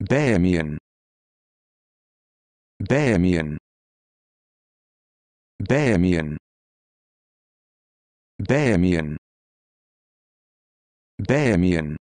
Bamyan Bamyan Bamyan Bamyan Bamyan